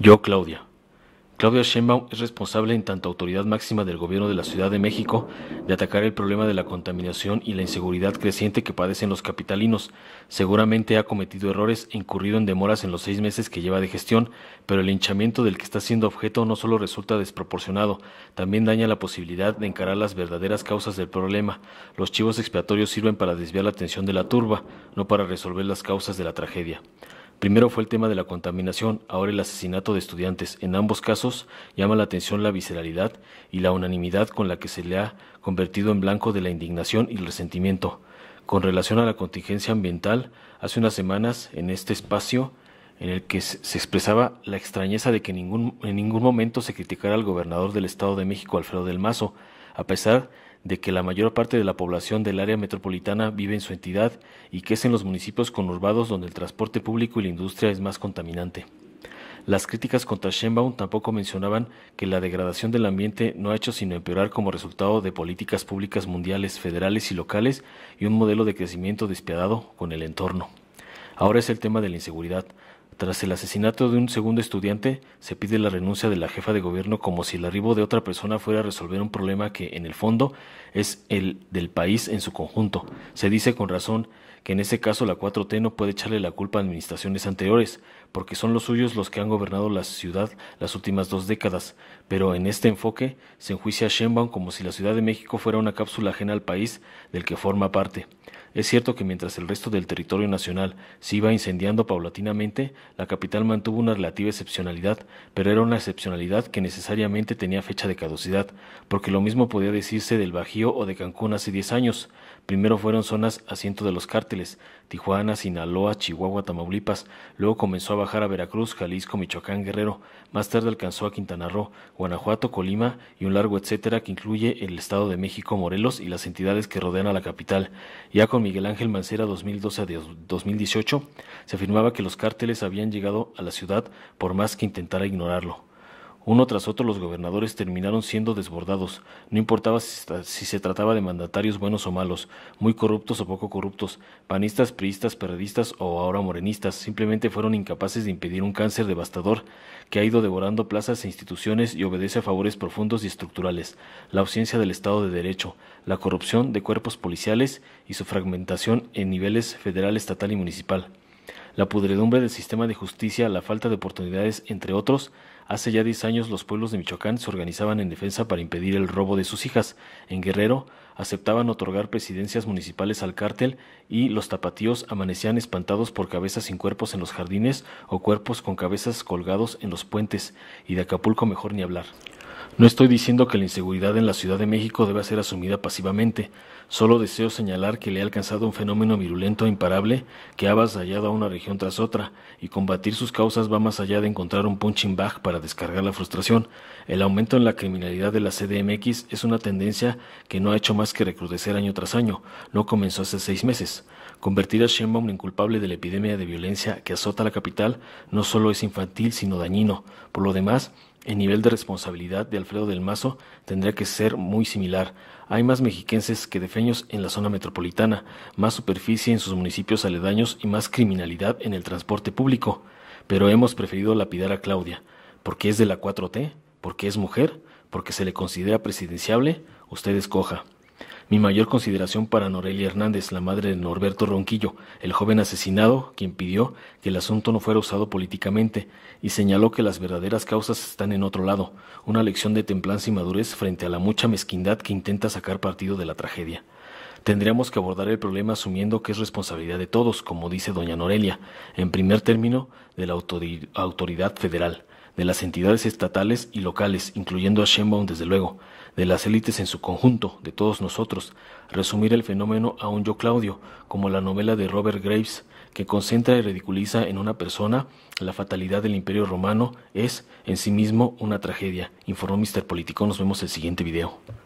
Yo, Claudia. Claudia Sheinbaum es responsable en tanto autoridad máxima del gobierno de la Ciudad de México de atacar el problema de la contaminación y la inseguridad creciente que padecen los capitalinos. Seguramente ha cometido errores e incurrido en demoras en los seis meses que lleva de gestión, pero el hinchamiento del que está siendo objeto no solo resulta desproporcionado, también daña la posibilidad de encarar las verdaderas causas del problema. Los chivos expiatorios sirven para desviar la atención de la turba, no para resolver las causas de la tragedia. Primero fue el tema de la contaminación, ahora el asesinato de estudiantes. En ambos casos llama la atención la visceralidad y la unanimidad con la que se le ha convertido en blanco de la indignación y el resentimiento. Con relación a la contingencia ambiental, hace unas semanas en este espacio en el que se expresaba la extrañeza de que en ningún momento se criticara al gobernador del Estado de México, Alfredo del Mazo, a pesar de que la mayor parte de la población del área metropolitana vive en su entidad y que es en los municipios conurbados donde el transporte público y la industria es más contaminante. Las críticas contra Shenbaum tampoco mencionaban que la degradación del ambiente no ha hecho sino empeorar como resultado de políticas públicas mundiales, federales y locales y un modelo de crecimiento despiadado con el entorno. Ahora es el tema de la inseguridad, tras el asesinato de un segundo estudiante, se pide la renuncia de la jefa de gobierno como si el arribo de otra persona fuera a resolver un problema que, en el fondo, es el del país en su conjunto. Se dice con razón que en ese caso la 4T no puede echarle la culpa a administraciones anteriores, porque son los suyos los que han gobernado la ciudad las últimas dos décadas, pero en este enfoque se enjuicia a Sheinbaum como si la Ciudad de México fuera una cápsula ajena al país del que forma parte. Es cierto que mientras el resto del territorio nacional se iba incendiando paulatinamente, la capital mantuvo una relativa excepcionalidad, pero era una excepcionalidad que necesariamente tenía fecha de caducidad, porque lo mismo podía decirse del Bajío o de Cancún hace diez años. Primero fueron zonas asiento de los cárteles, Tijuana, Sinaloa, Chihuahua, Tamaulipas, luego comenzó a bajar a Veracruz, Jalisco, Michoacán, Guerrero, más tarde alcanzó a Quintana Roo, Guanajuato, Colima y un largo etcétera que incluye el Estado de México, Morelos y las entidades que rodean a la capital. Ya Miguel Ángel Mancera 2012 a 2018, se afirmaba que los cárteles habían llegado a la ciudad por más que intentara ignorarlo. Uno tras otro los gobernadores terminaron siendo desbordados, no importaba si, se trataba de mandatarios buenos o malos, muy corruptos o poco corruptos, panistas, priistas, periodistas o ahora morenistas, simplemente fueron incapaces de impedir un cáncer devastador que ha ido devorando plazas e instituciones y obedece a favores profundos y estructurales, la ausencia del Estado de Derecho, la corrupción de cuerpos policiales y su fragmentación en niveles federal, estatal y municipal. La pudredumbre del sistema de justicia, la falta de oportunidades, entre otros, hace ya diez años los pueblos de Michoacán se organizaban en defensa para impedir el robo de sus hijas. En Guerrero aceptaban otorgar presidencias municipales al cártel y los tapatíos amanecían espantados por cabezas sin cuerpos en los jardines o cuerpos con cabezas colgados en los puentes. Y de Acapulco mejor ni hablar. No estoy diciendo que la inseguridad en la Ciudad de México deba ser asumida pasivamente, solo deseo señalar que le ha alcanzado un fenómeno virulento e imparable que ha avasallado a una región tras otra, y combatir sus causas va más allá de encontrar un punching bag para descargar la frustración. El aumento en la criminalidad de la CDMX es una tendencia que no ha hecho más que recrudecer año tras año, no comenzó hace seis meses. Convertir a Sheinbaum en culpable de la epidemia de violencia que azota la capital no solo es infantil, sino dañino. Por lo demás, el nivel de responsabilidad de Alfredo del Mazo tendría que ser muy similar. Hay más mexiquenses que defeños en la zona metropolitana, más superficie en sus municipios aledaños y más criminalidad en el transporte público. Pero hemos preferido lapidar a Claudia, porque es de la 4T, porque es mujer, porque se le considera presidenciable, usted escoja. Mi mayor consideración para Norelia Hernández, la madre de Norberto Ronquillo, el joven asesinado, quien pidió que el asunto no fuera usado políticamente y señaló que las verdaderas causas están en otro lado, una lección de templanza y madurez frente a la mucha mezquindad que intenta sacar partido de la tragedia. Tendríamos que abordar el problema asumiendo que es responsabilidad de todos, como dice doña Norelia, en primer término de la autoridad federal de las entidades estatales y locales, incluyendo a Sheinbaum desde luego, de las élites en su conjunto, de todos nosotros, resumir el fenómeno a un yo Claudio, como la novela de Robert Graves, que concentra y ridiculiza en una persona la fatalidad del imperio romano, es en sí mismo una tragedia. Informó Mr. Político, nos vemos en el siguiente video.